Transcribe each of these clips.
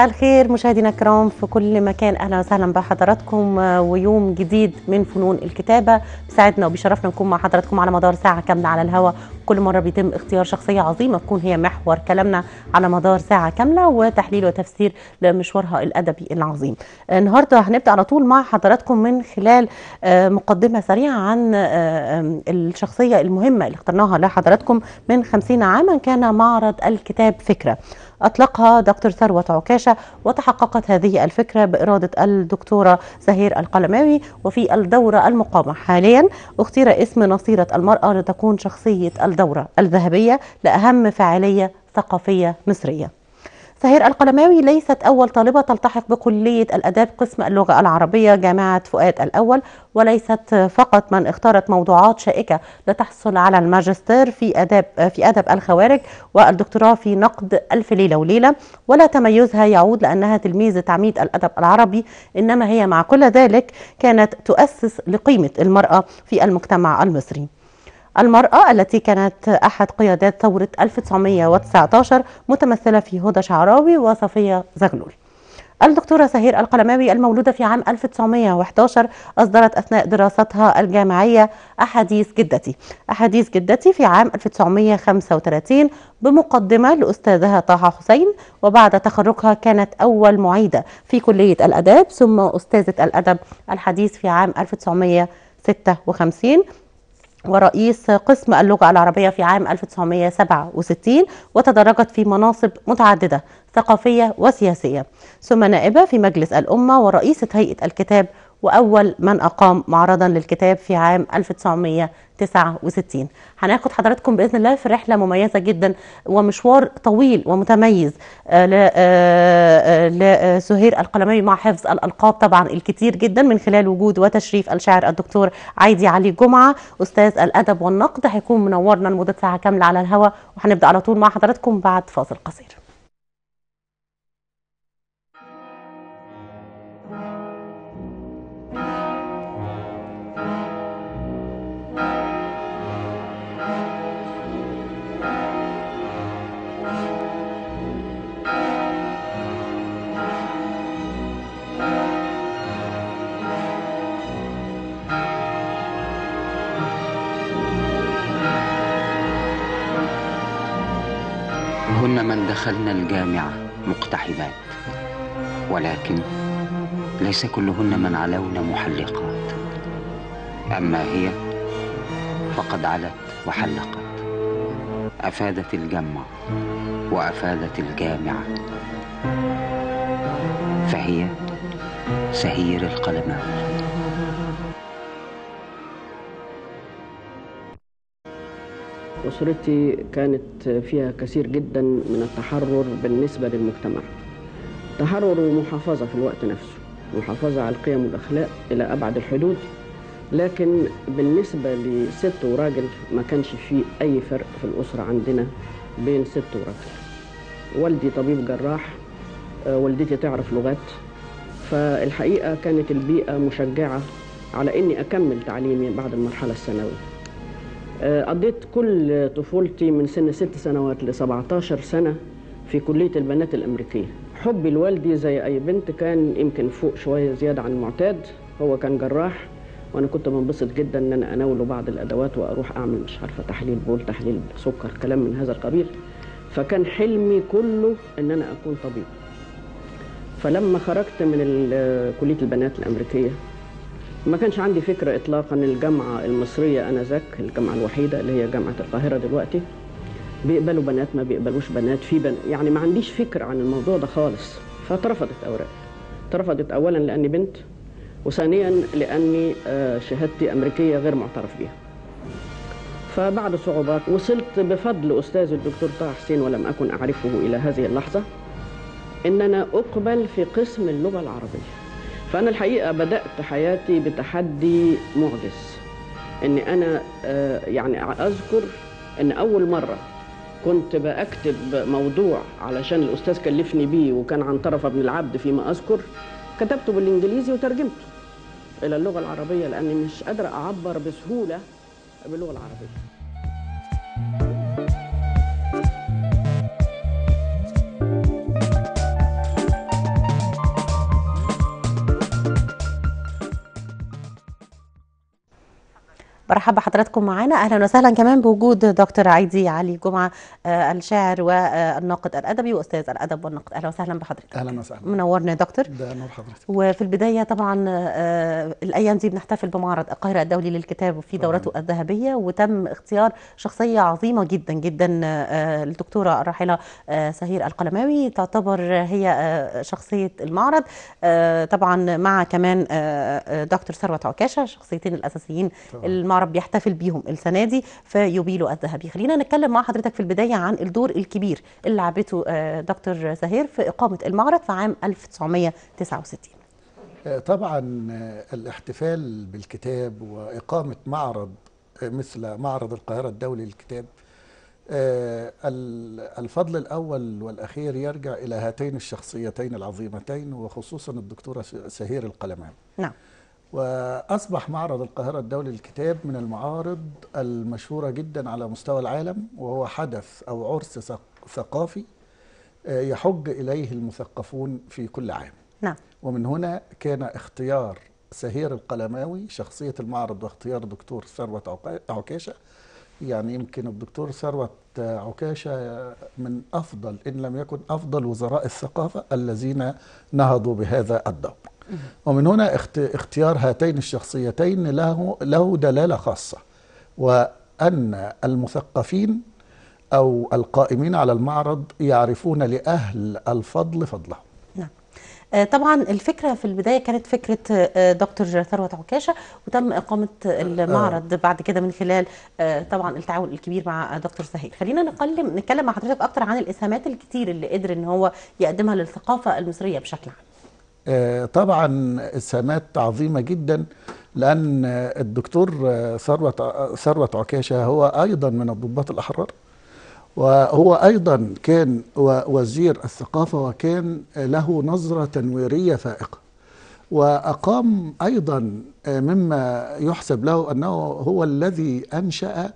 مساء الخير مشاهدينا الكرام في كل مكان اهلا وسهلا بحضراتكم آه، ويوم جديد من فنون الكتابه بيسعدنا وبشرفنا نكون مع حضراتكم على مدار ساعه كامله على الهواء كل مره بيتم اختيار شخصيه عظيمه تكون هي محور كلامنا على مدار ساعه كامله وتحليل وتفسير لمشوارها الادبي العظيم آه، النهارده هنبدا على طول مع حضراتكم من خلال آه، مقدمه سريعه عن الشخصيه المهمه اللي اخترناها لحضراتكم من 50 عاما كان معرض الكتاب فكره أطلقها دكتور ثروت عكاشة وتحققت هذه الفكرة بإرادة الدكتورة زهير القلماوي وفي الدورة المقامة حاليا اختير اسم نصيرة المرأة لتكون شخصية الدورة الذهبية لأهم فعالية ثقافية مصرية سهير القلماوي ليست أول طالبة تلتحق بكلية الأداب قسم اللغة العربية جامعة فؤاد الأول وليست فقط من اختارت موضوعات شائكة لتحصل على الماجستير في أداب في أدب الخوارج والدكتوراه في نقد ألف ليلة وليلة ولا تميزها يعود لأنها تلميذة عميد الأدب العربي إنما هي مع كل ذلك كانت تؤسس لقيمة المرأة في المجتمع المصري المرأة التي كانت أحد قيادات ثورة 1919 متمثلة في هدى شعراوي وصفية زغلول الدكتورة سهير القلماوي المولودة في عام 1911 أصدرت أثناء دراستها الجامعية أحاديث جدتي أحاديث جدتي في عام 1935 بمقدمة لأستاذها طه حسين وبعد تخرجها كانت أول معيدة في كلية الأداب ثم أستاذة الأدب الحديث في عام 1956 ورئيس قسم اللغة العربية في عام 1967 وتدرجت في مناصب متعددة ثقافية وسياسية ثم نائبة في مجلس الأمة ورئيسة هيئة الكتاب وأول من أقام معرضا للكتاب في عام 1969 هناخد حضراتكم بإذن الله في رحلة مميزة جدا ومشوار طويل ومتميز آه، لسهير آه، آه، القلمي مع حفظ الألقاب طبعا الكتير جدا من خلال وجود وتشريف الشاعر الدكتور عايدي علي جمعة أستاذ الأدب والنقد هيكون منورنا لمدة ساعة كاملة على الهواء وهنبدأ على طول مع حضراتكم بعد فاصل قصير من دخلنا الجامعة مقتحمات ولكن ليس كلهن من علون محلقات أما هي فقد علت وحلقت أفادت الجمع وأفادت الجامعة فهي سهير القلمات أسرتي كانت فيها كثير جدا من التحرر بالنسبة للمجتمع تحرر ومحافظة في الوقت نفسه محافظة على القيم والأخلاق إلى أبعد الحدود لكن بالنسبة لست وراجل ما كانش في أي فرق في الأسرة عندنا بين ست وراجل والدي طبيب جراح آه، والدتي تعرف لغات فالحقيقة كانت البيئة مشجعة على إني أكمل تعليمي بعد المرحلة الثانوية آه، قضيت كل طفولتي من سن ست سنوات ل 17 سنة في كلية البنات الأمريكية حبي لوالدي زي أي بنت كان يمكن فوق شوية زيادة عن المعتاد هو كان جراح وأنا كنت بنبسط جدا إن أنا أناوله بعض الأدوات وأروح أعمل مش عارفة تحليل بول تحليل سكر كلام من هذا القبيل فكان حلمي كله إن أنا أكون طبيب فلما خرجت من آه، كلية البنات الأمريكية ما كانش عندي فكرة إطلاقا الجامعة المصرية أنذاك الجامعة الوحيدة اللي هي جامعة القاهرة دلوقتي بيقبلوا بنات ما بيقبلوش بنات في بنات يعني ما عنديش فكرة عن الموضوع ده خالص فاترفضت أوراقي اترفضت أولا لأني بنت وثانيا لأني آه، شهادتي أمريكية غير معترف بيها فبعد صعوبات وصلت بفضل أستاذ الدكتور طه حسين ولم أكن أعرفه إلى هذه اللحظة إن أنا أقبل في قسم اللغة العربية فأنا الحقيقة بدأت حياتي بتحدي معجز إن أنا آه، يعني أذكر إن أول مرة كنت بكتب موضوع علشان الأستاذ كلفني بيه وكان عن طرف ابن العبد فيما أذكر كتبته بالإنجليزي وترجمته إلى اللغة العربية لأني مش قادرة أعبر بسهولة باللغة العربية برحب بحضراتكم معانا اهلا وسهلا كمان بوجود دكتور عيدي علي جمعه آه، الشاعر والناقد الادبي واستاذ الادب والنقد اهلا وسهلا بحضرتك اهلا وسهلا منورنا يا دكتور ده نور حضرتك وفي البدايه طبعا آه، الايام دي بنحتفل بمعرض القاهره الدولي للكتاب وفي دورته الذهبيه وتم اختيار شخصيه عظيمه جدا جدا آه، الدكتوره الراحله سهير القلماوي تعتبر هي شخصيه المعرض طبعا مع كمان دكتور ثروت عكاشه شخصيتين الاساسيين طبعا. المعرض العرب بيحتفل بيهم السنه دي في يوبيلو الذهبي خلينا نتكلم مع حضرتك في البدايه عن الدور الكبير اللي لعبته آه، دكتور زهير في اقامه المعرض في عام 1969 آه، طبعا آه، الاحتفال بالكتاب واقامه معرض مثل معرض القاهره الدولي للكتاب الفضل الأول والأخير يرجع إلى هاتين الشخصيتين العظيمتين وخصوصا الدكتورة سهير القلمان نعم وأصبح معرض القاهرة الدولي للكتاب من المعارض المشهورة جدا على مستوى العالم وهو حدث أو عرس ثقافي آه، يحج إليه المثقفون في كل عام نعم. ومن هنا كان اختيار سهير القلماوي شخصية المعرض واختيار دكتور ثروت عكاشة يعني يمكن الدكتور ثروت عكاشة من أفضل إن لم يكن أفضل وزراء الثقافة الذين نهضوا بهذا الدور ومن هنا اختيار هاتين الشخصيتين له له دلاله خاصه وان المثقفين او القائمين على المعرض يعرفون لاهل الفضل فضلهم نعم. آه، طبعا الفكرة في البداية كانت فكرة آه، دكتور جرثروة عكاشة وتم إقامة المعرض آه. بعد كده من خلال طبعا التعاون الكبير مع دكتور سهيل خلينا نتكلم مع حضرتك أكتر عن الإسهامات الكتير اللي قدر إن هو يقدمها للثقافة المصرية بشكل عام آه، طبعا سمات عظيمة جدا لأن الدكتور ثروت ثروت عكاشة هو أيضا من الضباط الأحرار وهو أيضا كان وزير الثقافة وكان له نظرة تنويرية فائقة وأقام أيضا مما يحسب له أنه هو الذي أنشأ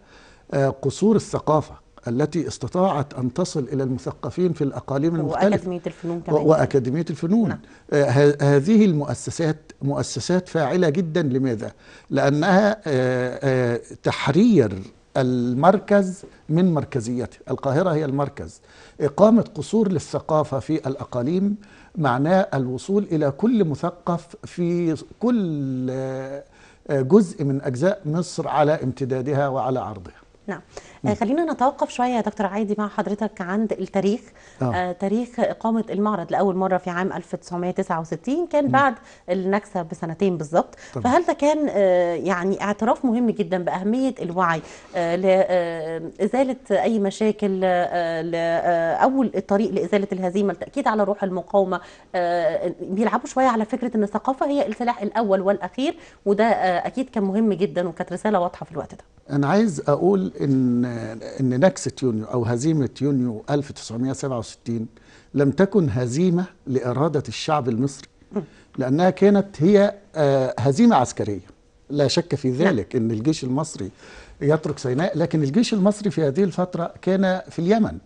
آه، قصور الثقافة التي استطاعت أن تصل إلى المثقفين في الأقاليم المختلفة وأكاديمية الفنون كمان وأكاديمية الفنون نعم. آه هذه المؤسسات مؤسسات فاعلة جدا لماذا؟ لأنها آه آه تحرير المركز من مركزيته القاهرة هي المركز إقامة قصور للثقافة في الأقاليم معناه الوصول إلى كل مثقف في كل آه، آه، جزء من أجزاء مصر على امتدادها وعلى عرضها نعم آه، خلينا نتوقف شويه يا دكتور عادي مع حضرتك عند التاريخ آه. آه تاريخ اقامه المعرض لاول مره في عام 1969 كان م. بعد النكسه بسنتين بالظبط فهل ده كان آه يعني اعتراف مهم جدا باهميه الوعي آه لازاله آه، اي مشاكل آه لاول الطريق لازاله الهزيمه التاكيد على روح المقاومه آه بيلعبوا شويه على فكره ان الثقافه هي السلاح الاول والاخير وده آه اكيد كان مهم جدا وكانت رساله واضحه في الوقت ده انا عايز اقول ان ان نكسه يونيو او هزيمه يونيو 1967 لم تكن هزيمه لاراده الشعب المصري لانها كانت هي آه، هزيمه عسكريه لا شك في نعم. ذلك ان الجيش المصري يترك سيناء لكن الجيش المصري في هذه الفتره كان في اليمن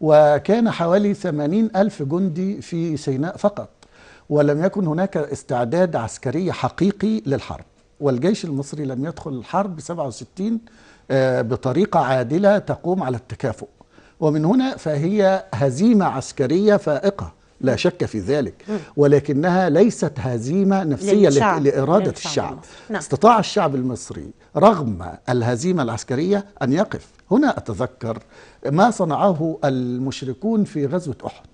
وكان حوالي 80 ألف جندي في سيناء فقط ولم يكن هناك استعداد عسكري حقيقي للحرب والجيش المصري لم يدخل الحرب 67 آه، بطريقة عادلة تقوم على التكافؤ ومن هنا فهي هزيمة عسكرية فائقة لا شك في ذلك ولكنها ليست هزيمة نفسية للشعب. لإرادة للشعب الشعب نعم. استطاع الشعب المصري رغم الهزيمة العسكرية أن يقف هنا أتذكر ما صنعه المشركون في غزوة أحد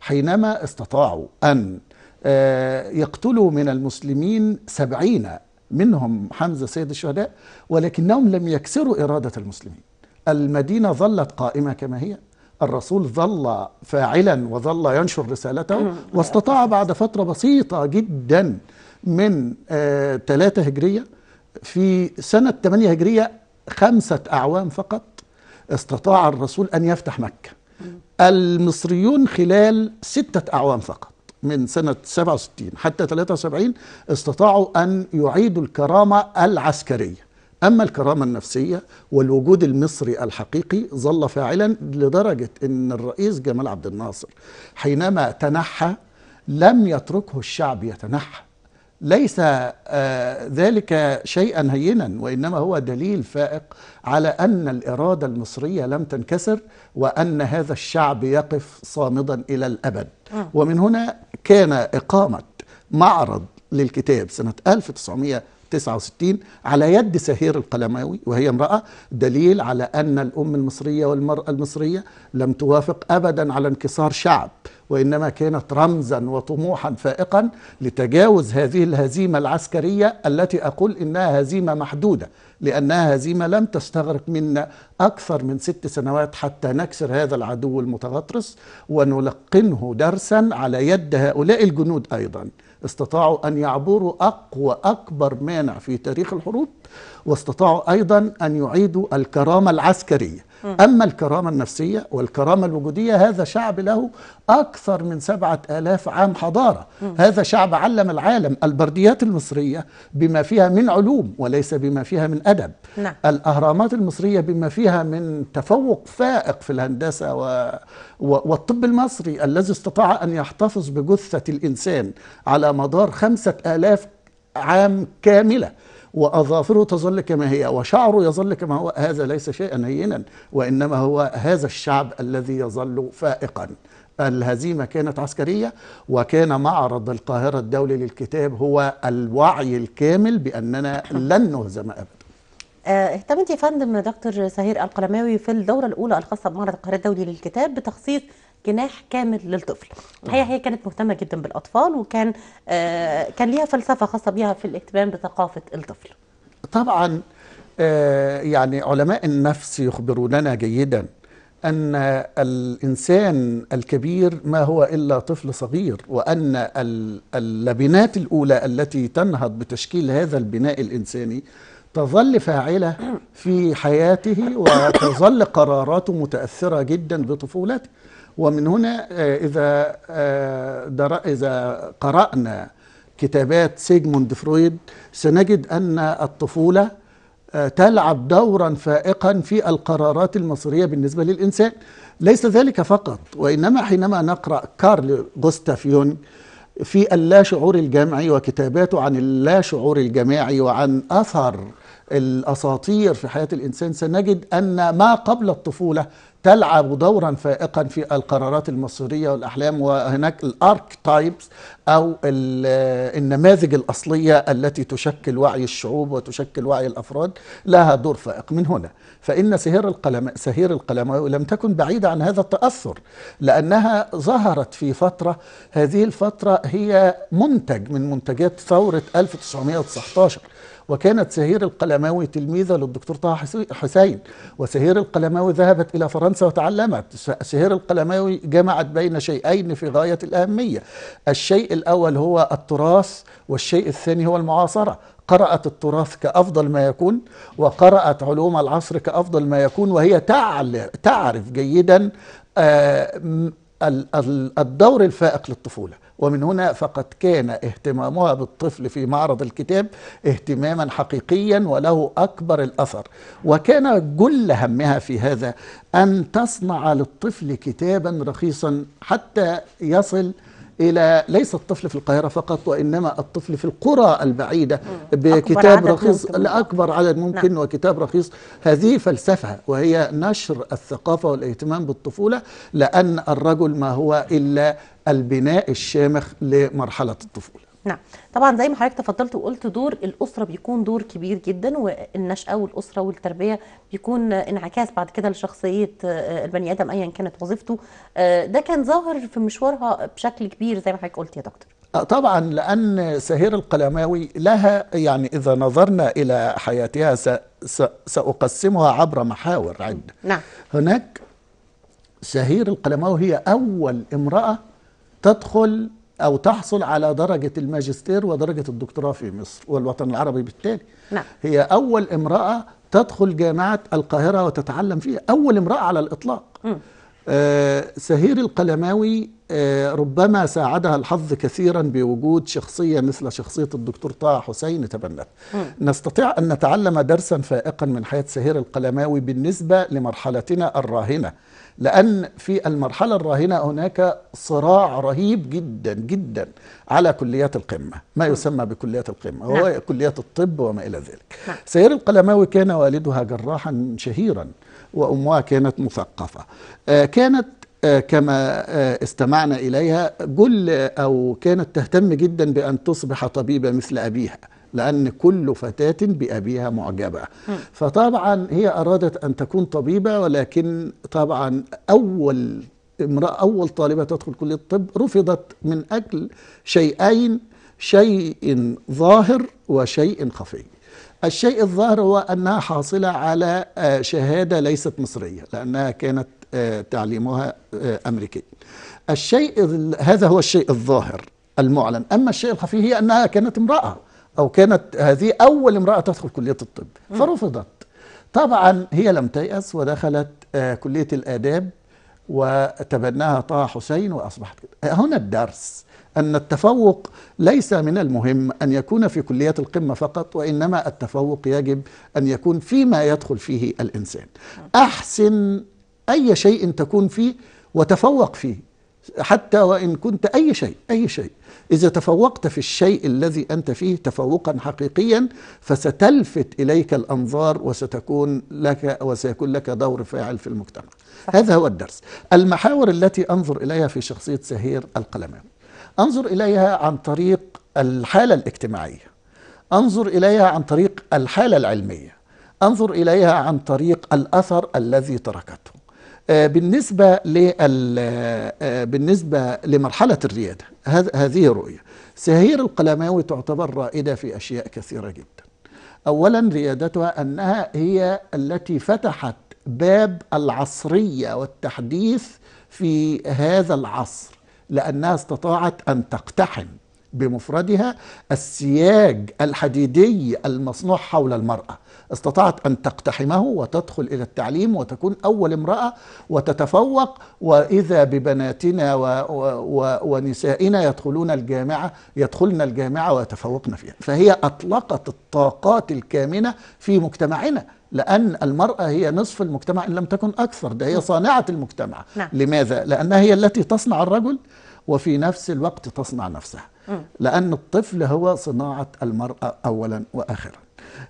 حينما استطاعوا أن آه، يقتلوا من المسلمين سبعين منهم حمزة سيد الشهداء ولكنهم لم يكسروا إرادة المسلمين المدينة ظلت قائمة كما هي الرسول ظل فاعلا وظل ينشر رسالته واستطاع بعد فترة بسيطة جدا من 3 آه، هجرية في سنة 8 هجرية خمسة أعوام فقط استطاع الرسول أن يفتح مكة المصريون خلال ستة أعوام فقط من سنة 67 حتى 73 استطاعوا أن يعيدوا الكرامة العسكرية أما الكرامة النفسية والوجود المصري الحقيقي ظل فاعلا لدرجة أن الرئيس جمال عبد الناصر حينما تنحى لم يتركه الشعب يتنحى ليس آه، ذلك شيئا هينا وانما هو دليل فائق على ان الاراده المصريه لم تنكسر وان هذا الشعب يقف صامدا الى الابد آه. ومن هنا كان اقامه معرض للكتاب سنه 1900 69 على يد سهير القلماوي وهي امرأة دليل على أن الأم المصرية والمرأة المصرية لم توافق أبدا على انكسار شعب وإنما كانت رمزا وطموحا فائقا لتجاوز هذه الهزيمة العسكرية التي أقول إنها هزيمة محدودة لأنها هزيمة لم تستغرق منا أكثر من ست سنوات حتى نكسر هذا العدو المتغطرس ونلقنه درسا على يد هؤلاء الجنود أيضا استطاعوا أن يعبروا أقوى أكبر مانع في تاريخ الحروب واستطاعوا أيضا أن يعيدوا الكرامة العسكرية أما الكرامة النفسية والكرامة الوجودية هذا شعب له أكثر من سبعة آلاف عام حضارة هذا شعب علم العالم البرديات المصرية بما فيها من علوم وليس بما فيها من أدب نعم. الأهرامات المصرية بما فيها من تفوق فائق في الهندسة و... والطب المصري الذي استطاع أن يحتفظ بجثة الإنسان على مدار خمسة آلاف عام كاملة وأظافره تظل كما هي وشعره يظل كما هو هذا ليس شيئا هينا وإنما هو هذا الشعب الذي يظل فائقا الهزيمة كانت عسكرية وكان معرض القاهرة الدولي للكتاب هو الوعي الكامل بأننا لن نهزم أبدا آه، اهتمت يا فندم دكتور سهير القلماوي في الدورة الأولى الخاصة بمعرض القاهرة الدولي للكتاب بتخصيص جناح كامل للطفل الحقيقه هي كانت مهتمه جدا بالاطفال وكان آه كان ليها فلسفه خاصه بيها في الاهتمام بثقافه الطفل طبعا آه يعني علماء النفس يخبروننا جيدا أن الإنسان الكبير ما هو إلا طفل صغير وأن اللبنات الأولى التي تنهض بتشكيل هذا البناء الإنساني تظل فاعلة في حياته وتظل قراراته متأثرة جدا بطفولته ومن هنا آه، إذا آه، إذا قرأنا كتابات سيجموند فرويد سنجد أن الطفولة آه، تلعب دورا فائقا في القرارات المصيرية بالنسبة للإنسان ليس ذلك فقط وإنما حينما نقرأ كارل غوستاف يونغ في اللاشعور الجمعي وكتاباته عن اللاشعور الجماعي وعن أثر الأساطير في حياة الإنسان سنجد أن ما قبل الطفولة تلعب دورا فائقا في القرارات المصيرية والأحلام وهناك الارك تايبس أو النماذج الأصلية التي تشكل وعي الشعوب وتشكل وعي الأفراد لها دور فائق من هنا فإن سهير القلم سهير القلم لم تكن بعيدة عن هذا التأثر لأنها ظهرت في فترة هذه الفترة هي منتج من منتجات ثورة 1919 وكانت سهير القلماوي تلميذة للدكتور طه حسين وسهير القلماوي ذهبت إلى فرنسا وتعلمت سهير القلماوي جمعت بين شيئين في غاية الأهمية الشيء الأول هو التراث والشيء الثاني هو المعاصرة قرأت التراث كأفضل ما يكون وقرأت علوم العصر كأفضل ما يكون وهي تعرف جيدا آه، الدور الفائق للطفولة ومن هنا فقد كان اهتمامها بالطفل في معرض الكتاب اهتماما حقيقيا وله أكبر الأثر وكان جل همها في هذا أن تصنع للطفل كتابا رخيصا حتى يصل الى ليس الطفل في القاهره فقط وانما الطفل في القرى البعيده بكتاب رخيص لاكبر عدد ممكن نعم. وكتاب رخيص هذه فلسفه وهي نشر الثقافه والاهتمام بالطفوله لان الرجل ما هو الا البناء الشامخ لمرحله الطفوله نعم طبعا زي ما حضرتك تفضلت وقلت دور الاسره بيكون دور كبير جدا والنشاه والاسره والتربيه بيكون انعكاس بعد كده لشخصيه آه، البني ادم ايا كانت وظيفته آه، ده كان ظاهر في مشوارها بشكل كبير زي ما حضرتك قلت يا دكتور آه، طبعا لأن سهير القلماوي لها يعني إذا نظرنا إلى حياتها سأقسمها عبر محاور عدة نعم. هناك سهير القلماوي هي أول امرأة تدخل أو تحصل على درجة الماجستير ودرجة الدكتوراه في مصر والوطن العربي بالتالي نعم. هي أول امرأة تدخل جامعة القاهرة وتتعلم فيها أول امرأة على الإطلاق آه سهير القلماوي آه ربما ساعدها الحظ كثيرا بوجود شخصية مثل شخصية الدكتور طه حسين تبنت نستطيع أن نتعلم درسا فائقا من حياة سهير القلماوي بالنسبة لمرحلتنا الراهنة لأن في المرحلة الراهنة هناك صراع رهيب جدا جدا على كليات القمة ما نعم. يسمى بكليات القمة هو نعم. كليات الطب وما إلى ذلك نعم. سير القلماوي كان والدها جراحا شهيرا وأمها كانت مثقفة آه، كانت آه، كما آه، استمعنا إليها جل أو كانت تهتم جدا بأن تصبح طبيبة مثل أبيها لأن كل فتاة بأبيها معجبة فطبعا هي أرادت أن تكون طبيبة ولكن طبعا أول امرأة أول طالبة تدخل كلية الطب رفضت من أجل شيئين شيء ظاهر وشيء خفي الشيء الظاهر هو أنها حاصلة على آه، شهادة ليست مصرية لأنها كانت آه، تعليمها آه، أمريكي الشيء هذا هو الشيء الظاهر المعلن أما الشيء الخفي هي أنها كانت امرأة أو كانت هذه أول امرأة تدخل كلية الطب فرفضت طبعا هي لم تيأس ودخلت آه، كلية الآداب وتبناها طه حسين وأصبحت هنا الدرس أن التفوق ليس من المهم أن يكون في كليات القمة فقط وإنما التفوق يجب أن يكون فيما يدخل فيه الإنسان أحسن أي شيء تكون فيه وتفوق فيه حتى وإن كنت أي شيء أي شيء إذا تفوقت في الشيء الذي أنت فيه تفوقا حقيقيا فستلفت إليك الأنظار وستكون لك وسيكون لك دور فاعل في المجتمع هذا هو الدرس المحاور التي أنظر إليها في شخصية سهير القلماوي أنظر إليها عن طريق الحالة الاجتماعية أنظر إليها عن طريق الحالة العلمية أنظر إليها عن طريق الأثر الذي تركته آه، بالنسبة آه، آه، بالنسبة لمرحلة الريادة هذه رؤية سهير القلماوي تعتبر رائدة في أشياء كثيرة جدا أولا ريادتها أنها هي التي فتحت باب العصرية والتحديث في هذا العصر لأنها استطاعت أن تقتحم بمفردها السياج الحديدي المصنوع حول المرأة استطاعت أن تقتحمه وتدخل إلى التعليم وتكون أول امرأة وتتفوق وإذا ببناتنا و و ونسائنا يدخلون الجامعة يدخلن الجامعة ويتفوقن فيها فهي أطلقت الطاقات الكامنة في مجتمعنا لأن المرأة هي نصف المجتمع إن لم تكن أكثر ده هي نعم. صانعة المجتمع نعم. لماذا؟ لأنها هي التي تصنع الرجل وفي نفس الوقت تصنع نفسها لأن الطفل هو صناعة المرأة أولا وآخرا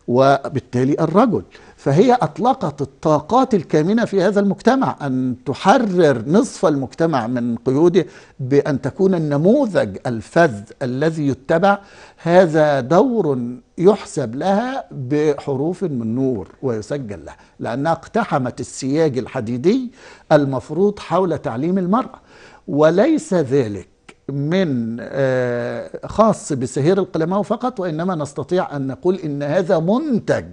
وبالتالي الرجل فهي أطلقت الطاقات الكامنة في هذا المجتمع أن تحرر نصف المجتمع من قيوده بأن تكون النموذج الفذ الذي يتبع هذا دور يحسب لها بحروف من نور ويسجل لها لأنها اقتحمت السياج الحديدي المفروض حول تعليم المرأة وليس ذلك من آه، خاص بسهير القلماوي فقط وإنما نستطيع أن نقول إن هذا منتج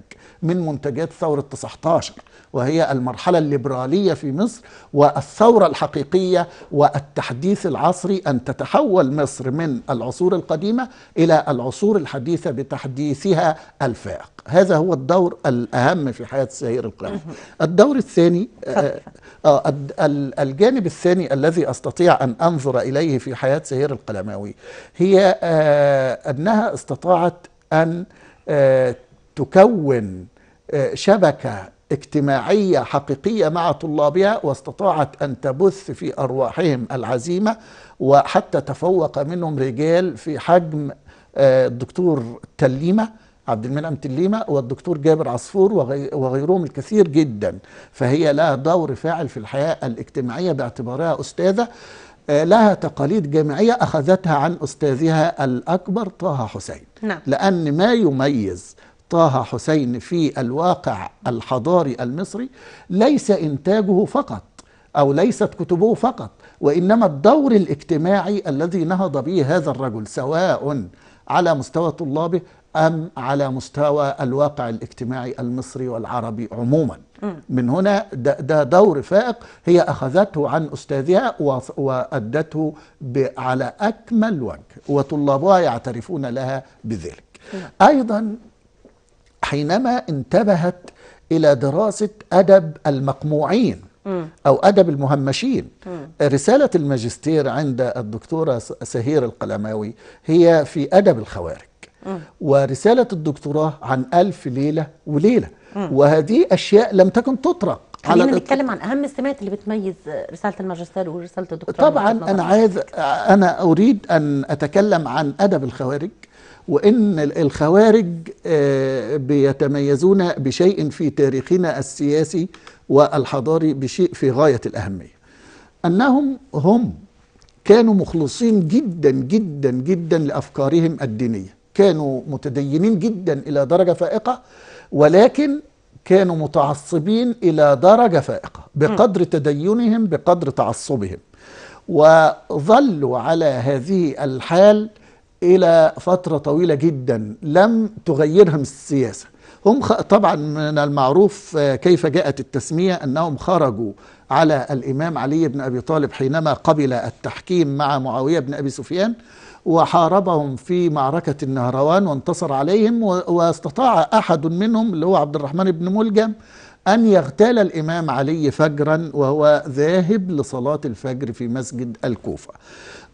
من منتجات ثورة 19 وهي المرحلة الليبرالية في مصر والثورة الحقيقية والتحديث العصري أن تتحول مصر من العصور القديمة إلى العصور الحديثة بتحديثها الفائق هذا هو الدور الأهم في حياة سهير القاهرة الدور الثاني آه، آه، الجانب الثاني الذي أستطيع أن أنظر إليه في حياة سهير القلماوي هي آه، أنها استطاعت أن تكون شبكة اجتماعيه حقيقيه مع طلابها واستطاعت ان تبث في ارواحهم العزيمه وحتى تفوق منهم رجال في حجم آه، الدكتور تليمه عبد المنعم تليمه والدكتور جابر عصفور وغيرهم الكثير جدا فهي لها دور فاعل في الحياه الاجتماعيه باعتبارها استاذه آه، لها تقاليد جامعية أخذتها عن أستاذها الأكبر طه حسين نعم. لأن ما يميز طه حسين في الواقع الحضاري المصري ليس انتاجه فقط او ليست كتبه فقط وانما الدور الاجتماعي الذي نهض به هذا الرجل سواء على مستوى طلابه ام على مستوى الواقع الاجتماعي المصري والعربي عموما من هنا ده, ده دور فائق هي اخذته عن استاذها وادته على اكمل وجه وطلابها يعترفون لها بذلك ايضا حينما انتبهت إلى دراسة أدب المقموعين أو أدب المهمشين رسالة الماجستير عند الدكتورة سهير القلماوي هي في أدب الخوارج ورسالة الدكتوراه عن ألف ليلة وليلة وهذه أشياء لم تكن تطرق خلينا نتكلم عن اهم السمات اللي بتميز رساله الماجستير ورساله الدكتوراه طبعا انا عايز انا اريد ان اتكلم عن ادب الخوارج وإن الخوارج آه، بيتميزون بشيء في تاريخنا السياسي والحضاري بشيء في غاية الأهمية أنهم هم كانوا مخلصين جدا جدا جدا لأفكارهم الدينية كانوا متدينين جدا إلى درجة فائقة ولكن كانوا متعصبين إلى درجة فائقة بقدر تدينهم بقدر تعصبهم وظلوا على هذه الحال إلى فترة طويلة جدا لم تغيرهم السياسة هم طبعا من المعروف آه، كيف جاءت التسمية أنهم خرجوا على الإمام علي بن أبي طالب حينما قبل التحكيم مع معاوية بن أبي سفيان وحاربهم في معركة النهروان وانتصر عليهم واستطاع أحد منهم اللي هو عبد الرحمن بن ملجم أن يغتال الإمام علي فجرا وهو ذاهب لصلاة الفجر في مسجد الكوفة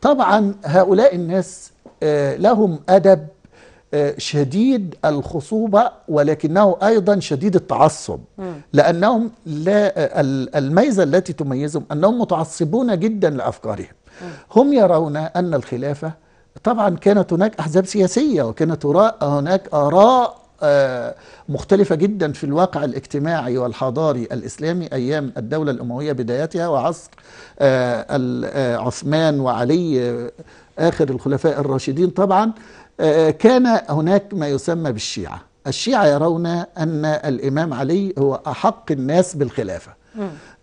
طبعا هؤلاء الناس آه، لهم أدب آه، شديد الخصوبة ولكنه أيضا شديد التعصب لأنهم لا آه، الميزة التي تميزهم أنهم متعصبون جدا لأفكارهم هم يرون أن الخلافة طبعا كانت هناك أحزاب سياسية وكانت هناك آراء مختلفة جدا في الواقع الاجتماعي والحضاري الإسلامي أيام الدولة الأموية بدايتها وعصر عثمان وعلي آخر الخلفاء الراشدين طبعا آه، آه، كان هناك ما يسمى بالشيعة الشيعة يرون أن الإمام علي هو أحق الناس بالخلافة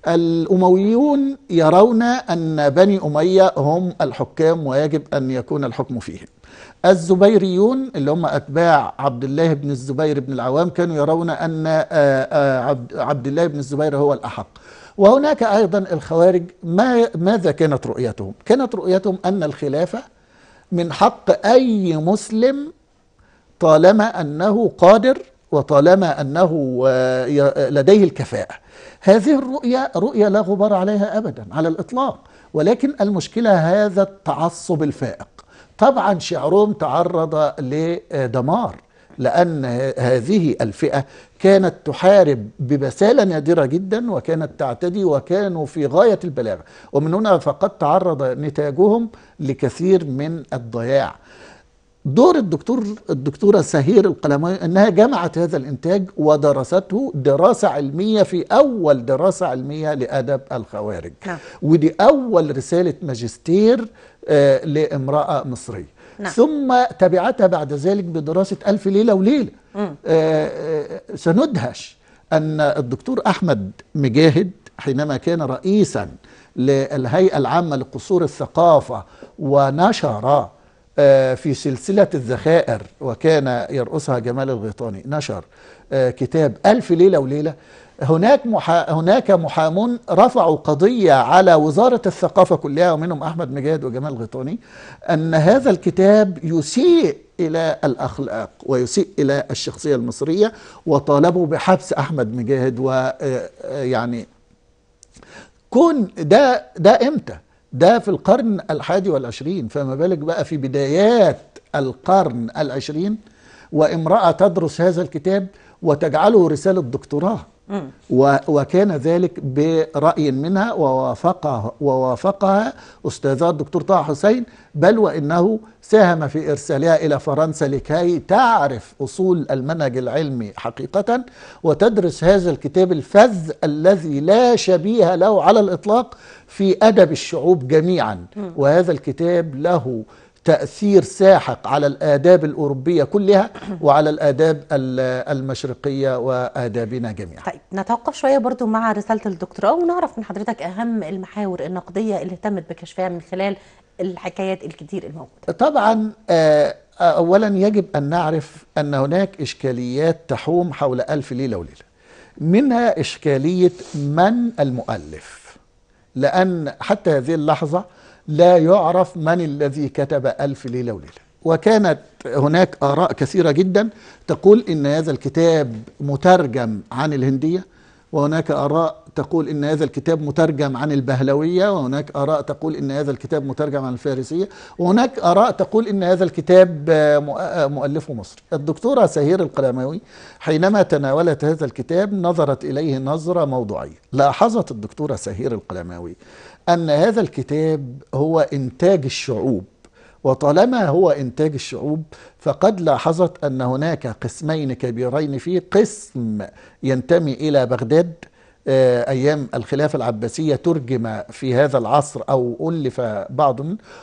الأمويون يرون أن بني أمية هم الحكام ويجب أن يكون الحكم فيهم الزبيريون اللي هم أتباع عبد الله بن الزبير بن العوام كانوا يرون أن آه، عبد الله بن الزبير هو الأحق وهناك أيضا الخوارج ما ماذا كانت رؤيتهم كانت رؤيتهم أن الخلافة من حق أي مسلم طالما أنه قادر وطالما أنه آه، لديه الكفاءة هذه الرؤية رؤية لا غبار عليها أبدا على الإطلاق ولكن المشكلة هذا التعصب الفائق طبعا شعرهم تعرض لدمار لأن هذه الفئة كانت تحارب ببسالة نادرة جدا وكانت تعتدي وكانوا في غاية البلاغة ومن هنا فقد تعرض نتاجهم لكثير من الضياع دور الدكتور الدكتورة سهير القلموي أنها جمعت هذا الإنتاج ودرسته دراسة علمية في أول دراسة علمية لأدب الخوارج نعم. ودي أول رسالة ماجستير آه، لامرأة مصرية نعم. ثم تبعتها بعد ذلك بدراسة ألف ليلة وليلة آه،, آه سندهش أن الدكتور أحمد مجاهد حينما كان رئيسا للهيئة العامة لقصور الثقافة ونشر آه، في سلسلة الذخائر وكان يرأسها جمال الغيطاني نشر آه، كتاب ألف ليلة وليلة هناك محا هناك محامون رفعوا قضية على وزارة الثقافة كلها ومنهم أحمد مجاهد وجمال غيطاني أن هذا الكتاب يسيء إلى الأخلاق ويسيء إلى الشخصية المصرية وطالبوا بحبس أحمد مجاهد ويعني آه، آه، كون ده ده إمتى؟ ده في القرن الحادي والعشرين فما بالك بقى في بدايات القرن العشرين وامرأة تدرس هذا الكتاب وتجعله رسالة دكتوراه وكان ذلك برأي منها ووافقها, ووافقها أستاذها الدكتور طه حسين بل وإنه ساهم في إرسالها إلى فرنسا لكي تعرف أصول المنهج العلمي حقيقة وتدرس هذا الكتاب الفذ الذي لا شبيه له على الإطلاق في أدب الشعوب جميعا وهذا الكتاب له تأثير ساحق على الآداب الأوروبية كلها وعلى الآداب المشرقية وآدابنا جميعا طيب نتوقف شوية برضو مع رسالة الدكتوراه ونعرف من حضرتك أهم المحاور النقدية اللي اهتمت بكشفها من خلال الحكايات الكتير الموجودة طبعا آه، أولا يجب أن نعرف أن هناك إشكاليات تحوم حول ألف ليلة وليلة منها إشكالية من المؤلف لأن حتى هذه اللحظة لا يعرف من الذي كتب ألف ليلة وليلة وكانت هناك آراء كثيرة جدا تقول إن هذا الكتاب مترجم عن الهندية وهناك آراء تقول إن هذا الكتاب مترجم عن البهلوية وهناك آراء تقول إن هذا الكتاب مترجم عن الفارسية وهناك آراء تقول إن هذا الكتاب مؤلفه مصري الدكتورة سهير القلماوي حينما تناولت هذا الكتاب نظرت إليه نظرة موضوعية لاحظت الدكتورة سهير القلماوي أن هذا الكتاب هو إنتاج الشعوب وطالما هو إنتاج الشعوب فقد لاحظت أن هناك قسمين كبيرين فيه قسم ينتمي إلى بغداد آه، أيام الخلافة العباسية ترجم في هذا العصر أو ألف بعض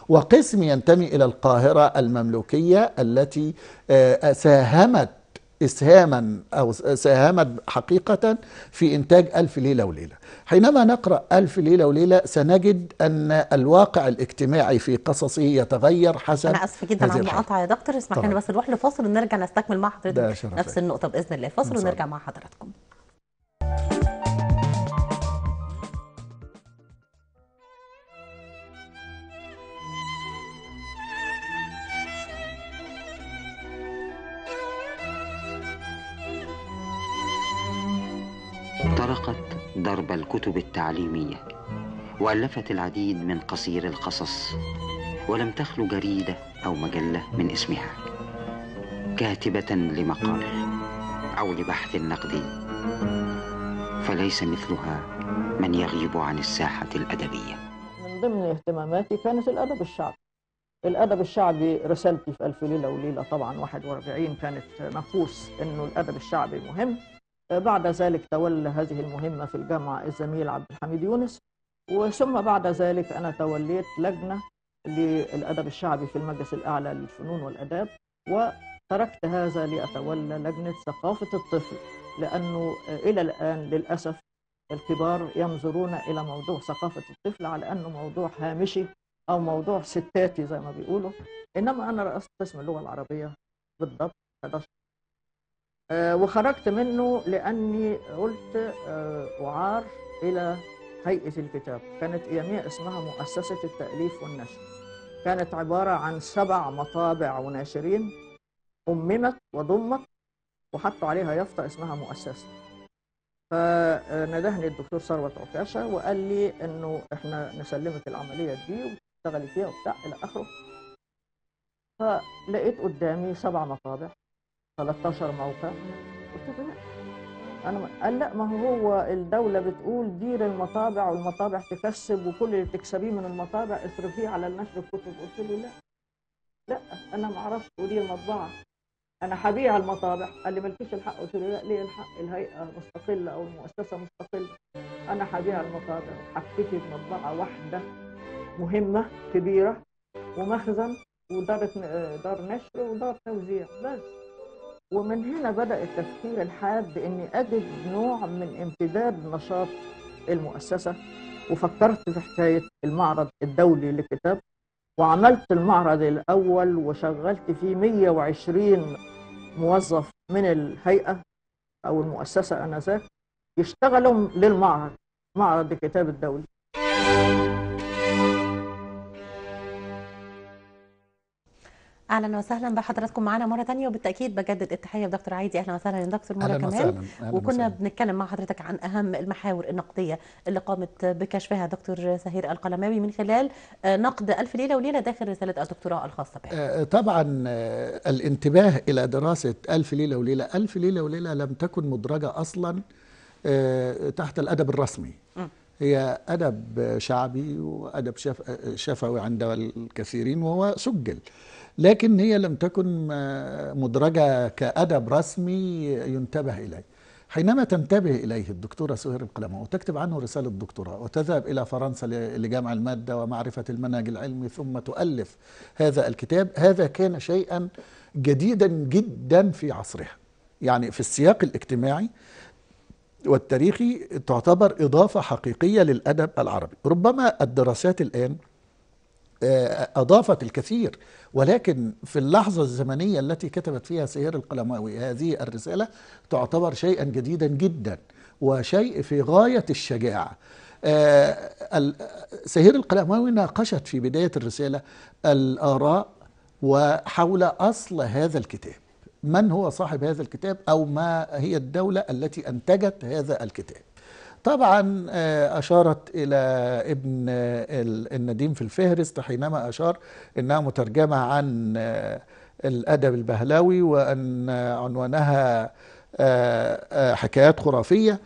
وقسم ينتمي إلى القاهرة المملوكية التي آه، ساهمت اسهاما او ساهمت حقيقه في انتاج الف ليله وليله حينما نقرا الف ليله وليله سنجد ان الواقع الاجتماعي في قصصه يتغير حسب انا اسف جدا على المقاطعه يا دكتور اسمح لنا بس نروح لفاصل ونرجع نستكمل مع حضرتك نفس النقطه باذن الله فاصل ونرجع مع حضراتكم الكتب التعليمية وألفت العديد من قصير القصص ولم تخلو جريدة أو مجلة من اسمها كاتبة لمقال أو لبحث نقدي فليس مثلها من يغيب عن الساحة الأدبية من ضمن اهتماماتي كانت الأدب الشعبي الأدب الشعبي رسالتي في ألف ليلة وليلة طبعا 41 كانت نقوص أنه الأدب الشعبي مهم بعد ذلك تولى هذه المهمة في الجامعة الزميل عبد الحميد يونس وثم بعد ذلك أنا توليت لجنة للأدب الشعبي في المجلس الأعلى للفنون والآداب وتركت هذا لأتولى لجنة ثقافة الطفل لأنه إلى الآن للأسف الكبار ينظرون إلى موضوع ثقافة الطفل على أنه موضوع هامشي أو موضوع ستاتي زي ما بيقولوا إنما أنا رأست قسم اللغة العربية بالضبط 11 آه، وخرجت منه لأني قلت آه، أعار إلى هيئة الكتاب كانت أيامية اسمها مؤسسة التأليف والنشر كانت عبارة عن سبع مطابع وناشرين أممت وضمت وحطوا عليها يافطة اسمها مؤسسة فندهني الدكتور ثروت عكاشة وقال لي إنه إحنا نسلمك العملية دي وتشتغلي فيها وبتاع إلى آخره فلقيت قدامي سبع مطابع 13 موقع قلت له لا انا قال لا ما هو الدوله بتقول دير المطابع والمطابع تكسب وكل اللي بتكسبيه من المطابع اصرفيه على النشر الكتب قلت له لا لا انا ما اعرفش ودي المطبعه انا حبيع المطابع قال لي مالكيش الحق قلت له لا ليه الحق الهيئه مستقله او المؤسسه مستقله انا حبيع المطابع حكيتي بمطبعه واحده مهمه كبيره ومخزن ودار دار نشر ودار توزيع بس ومن هنا بدأ التفكير الحاد بإني أجد نوع من امتداد نشاط المؤسسة وفكرت في حكاية المعرض الدولي للكتاب وعملت المعرض الأول وشغلت فيه 120 موظف من الهيئة أو المؤسسة آنذاك يشتغلوا للمعرض معرض الكتاب الدولي اهلا وسهلا بحضراتكم معانا مره تانية وبالتاكيد بجدد التحيه لدكتور عايدي اهلا وسهلا يا دكتور مره أهلاً كمان أهلاً وكنا أهلاً بنتكلم مع حضرتك عن اهم المحاور النقديه اللي قامت بكشفها دكتور سهير القلماوي من خلال آه، نقد الف ليله وليله داخل رساله الدكتوراه الخاصه بها آه، آه، طبعا الانتباه الى دراسه الف ليله وليله الف ليله وليله لم تكن مدرجه اصلا تحت الادب الرسمي هي أدب شعبي وأدب شفوي عند الكثيرين وهو سجل لكن هي لم تكن آه، مدرجة كأدب رسمي ينتبه إليه حينما تنتبه إليه الدكتورة سهير القلمة وتكتب عنه رسالة دكتوراه وتذهب إلى فرنسا لجمع المادة ومعرفة المنهج العلمي ثم تؤلف هذا الكتاب هذا كان شيئا جديدا جدا في عصرها يعني في السياق الاجتماعي والتاريخي تعتبر إضافة حقيقية للأدب العربي ربما الدراسات الآن آه، أضافت الكثير ولكن في اللحظة الزمنية التي كتبت فيها سهير القلماوي هذه الرسالة تعتبر شيئا جديدا جدا وشيء في غاية الشجاعة آه، سهير القلماوي ناقشت في بداية الرسالة الآراء وحول أصل هذا الكتاب من هو صاحب هذا الكتاب أو ما هي الدولة التي أنتجت هذا الكتاب طبعا آه، أشارت إلى ابن آه، النديم في الفهرست حينما أشار أنها مترجمة عن آه، الأدب البهلاوي وأن عنوانها حكايات خرافية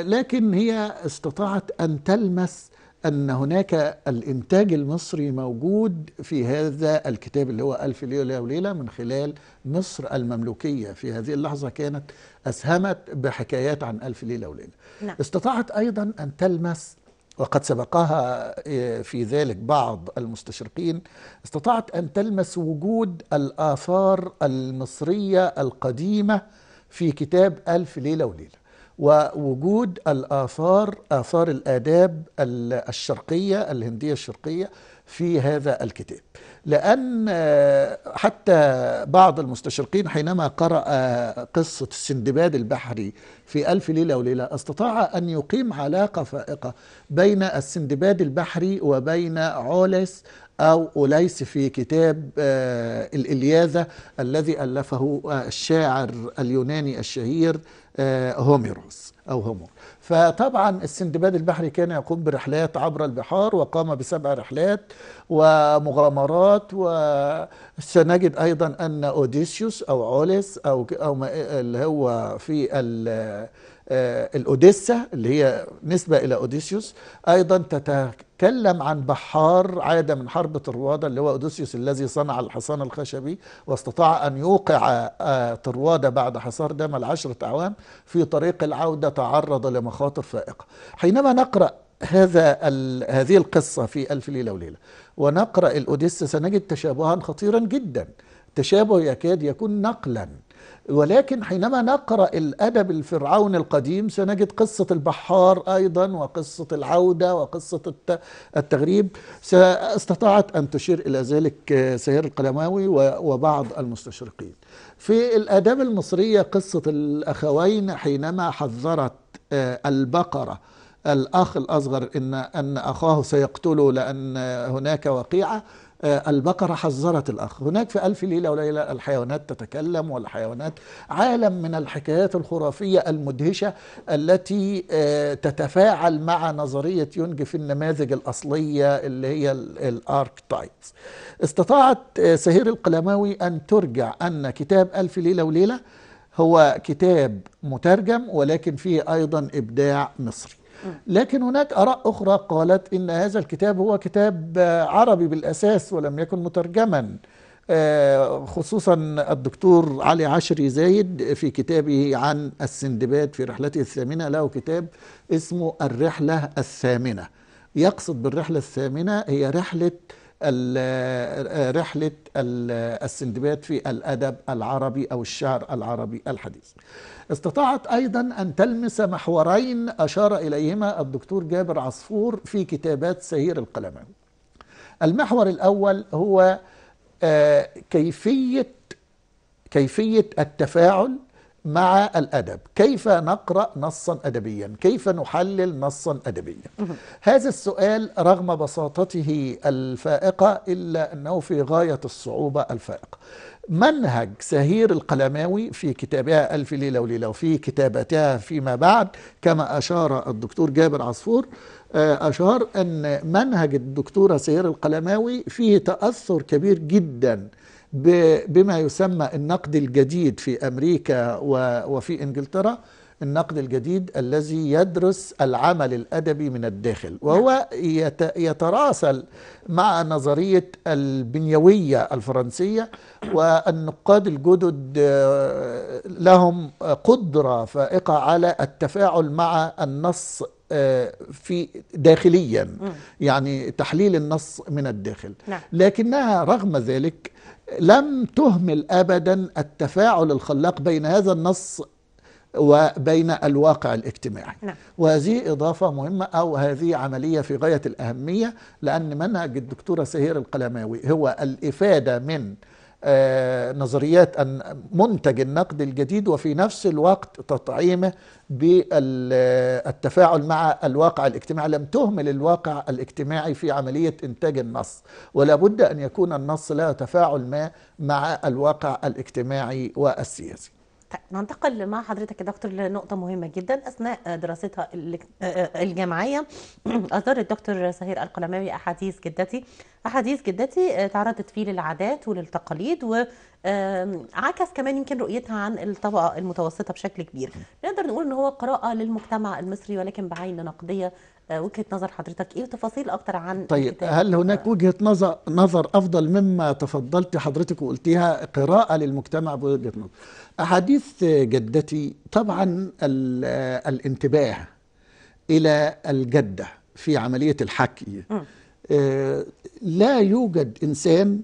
لكن هي استطاعت أن تلمس أن هناك الإنتاج المصري موجود في هذا الكتاب اللي هو ألف ليلة وليلة من خلال مصر المملوكية في هذه اللحظة كانت أسهمت بحكايات عن ألف ليلة وليلة نعم. استطاعت أيضا أن تلمس وقد سبقها آه، في ذلك بعض المستشرقين استطاعت أن تلمس وجود الآثار المصرية القديمة في كتاب ألف ليلة وليلة ووجود الآثار آثار الآداب الشرقية الهندية الشرقية في هذا الكتاب لأن آه، حتى بعض المستشرقين حينما قرأ آه، قصة السندباد البحري في ألف ليلة وليلة استطاع أن يقيم علاقة فائقة بين السندباد البحري وبين عولس أو أوليس في كتاب آه، الإلياذة الذي ألفه آه، الشاعر اليوناني الشهير آه، هوميروس أو هومور فطبعا السندباد البحري كان يقوم برحلات عبر البحار وقام بسبع رحلات ومغامرات وسنجد أيضا أن أوديسيوس أو عوليس أو, أو اللي هو في آه، الأوديسا اللي هي نسبة إلى أوديسيوس أيضا تتكلم عن بحار عاد من حرب طروادة اللي هو أوديسيوس الذي صنع الحصان الخشبي واستطاع أن يوقع طروادة آه، بعد حصار دام العشرة أعوام في طريق العودة تعرض لمخاطر فائقة حينما نقرأ هذا هذه القصة في ألف ليلة وليلة ونقرأ الأوديسا سنجد تشابها خطيرا جدا تشابه يكاد يكون نقلا ولكن حينما نقرأ الأدب الفرعون القديم سنجد قصة البحار أيضا وقصة العودة وقصة التغريب استطاعت أن تشير إلى ذلك آه، سهير القلماوي وبعض المستشرقين في الآداب المصرية قصة الأخوين حينما حذرت آه، البقرة الأخ الأصغر إن أن أخاه سيقتله لأن هناك وقيعة آه، البقرة حذرت الأخ هناك في ألف ليلة وليلة الحيوانات تتكلم والحيوانات عالم من الحكايات الخرافية المدهشة التي آه، تتفاعل مع نظرية يونج في النماذج الأصلية اللي هي الأرك تايبس استطاعت آه، سهير القلماوي أن ترجع أن كتاب ألف ليلة وليلة هو كتاب مترجم ولكن فيه أيضا إبداع مصري لكن هناك آراء أخرى قالت إن هذا الكتاب هو كتاب عربي بالأساس ولم يكن مترجما آه، خصوصا الدكتور علي عشري زايد في كتابه عن السندباد في رحلته الثامنة له كتاب اسمه الرحلة الثامنة يقصد بالرحلة الثامنة هي رحلة آه، رحلة آه، السندباد في الأدب العربي أو الشعر العربي الحديث استطاعت أيضا أن تلمس محورين أشار إليهما الدكتور جابر عصفور في كتابات سهير القلماوي المحور الأول هو آه، كيفية كيفية التفاعل مع الأدب كيف نقرأ نصا أدبيا كيف نحلل نصا أدبيا هذا السؤال رغم بساطته الفائقة إلا أنه في غاية الصعوبة الفائقة منهج سهير القلماوي في كتابها ألف ليلة وليلة وفي كتابتها فيما بعد كما أشار الدكتور جابر عصفور آه، أشار أن منهج الدكتورة سهير القلماوي فيه تأثر كبير جدا بما يسمى النقد الجديد في أمريكا وفي إنجلترا النقد الجديد الذي يدرس العمل الأدبي من الداخل وهو نعم. يتراسل مع نظرية البنيوية الفرنسية والنقاد الجدد آه، لهم قدرة فائقة على التفاعل مع النص آه، في داخليا يعني تحليل النص من الداخل نعم. لكنها رغم ذلك لم تهمل ابدا التفاعل الخلاق بين هذا النص وبين الواقع الاجتماعي نعم. وهذه إضافة مهمة أو هذه عملية في غاية الأهمية لأن منهج الدكتورة سهير القلماوي هو الإفادة من آه، نظريات منتج النقد الجديد وفي نفس الوقت تطعيمه بالتفاعل مع الواقع الاجتماعي لم تهمل الواقع الاجتماعي في عملية إنتاج النص ولا بد أن يكون النص له تفاعل ما مع الواقع الاجتماعي والسياسي طيب ننتقل مع حضرتك يا دكتور لنقطة مهمة جدا أثناء دراستها آه، الجامعية أصدر الدكتور سهير القلماوي أحاديث جدتي أحاديث جدتي آه، تعرضت فيه للعادات وللتقاليد وعكس كمان يمكن رؤيتها عن الطبقة المتوسطة بشكل كبير نقدر نقول إن هو قراءة للمجتمع المصري ولكن بعين نقدية آه، وجهه نظر حضرتك ايه وتفاصيل اكتر عن طيب الكتاب. هل هناك آه. وجهه نظر نظر افضل مما تفضلت حضرتك وقلتيها قراءه للمجتمع بوجهه نظر احاديث جدتي طبعا الانتباه الى الجده في عمليه الحكي م. آه، لا يوجد انسان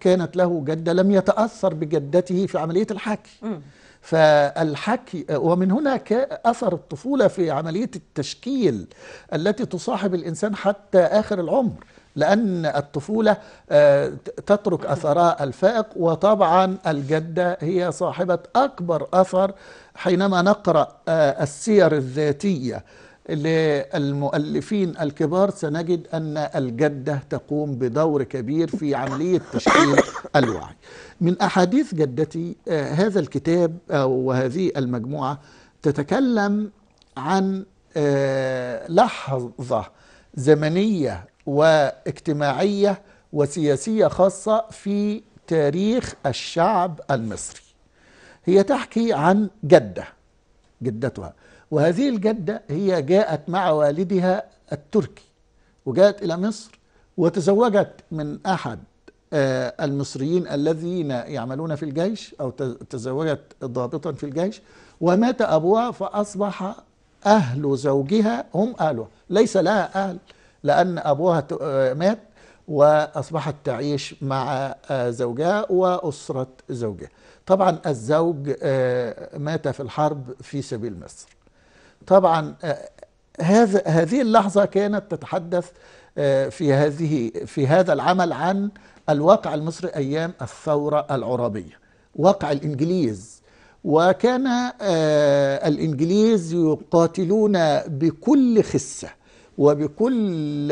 كانت له جده لم يتاثر بجدته في عمليه الحكي م. فالحكي ومن هنا أثر الطفولة في عملية التشكيل التي تصاحب الإنسان حتى آخر العمر لأن الطفولة آه، تترك أثرها الفائق وطبعا الجدة هي صاحبة أكبر أثر حينما نقرأ آه، السير الذاتية للمؤلفين الكبار سنجد أن الجدة تقوم بدور كبير في عملية تشكيل الوعي من أحاديث جدتي آه، هذا الكتاب آه، وهذه المجموعة تتكلم عن آه، لحظة زمنية واجتماعية وسياسية خاصة في تاريخ الشعب المصري هي تحكي عن جدة جدتها وهذه الجدة هي جاءت مع والدها التركي وجاءت إلى مصر وتزوجت من أحد آه، المصريين الذين يعملون في الجيش أو تزوجت ضابطا في الجيش ومات أبوها فأصبح أهل زوجها هم أهلها ليس لها أهل لأن أبوها آه، مات وأصبحت تعيش مع آه، زوجها وأسرة زوجها طبعا الزوج مات في الحرب في سبيل مصر طبعا آه، هذا هذه اللحظه كانت تتحدث آه، في هذه في هذا العمل عن الواقع المصري ايام الثوره العرابيه واقع الانجليز وكان آه، الانجليز يقاتلون بكل خسه وبكل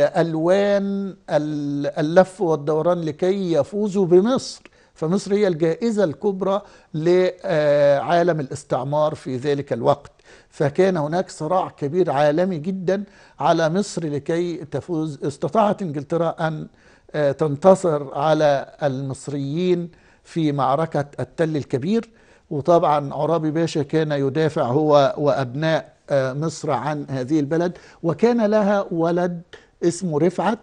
الوان اللف والدوران لكي يفوزوا بمصر فمصر هي الجائزه الكبرى لعالم الاستعمار في ذلك الوقت فكان هناك صراع كبير عالمي جدا على مصر لكي تفوز استطاعت انجلترا ان آه، تنتصر على المصريين في معركه التل الكبير وطبعا عرابي باشا كان يدافع هو وابناء آه، مصر عن هذه البلد وكان لها ولد اسمه رفعت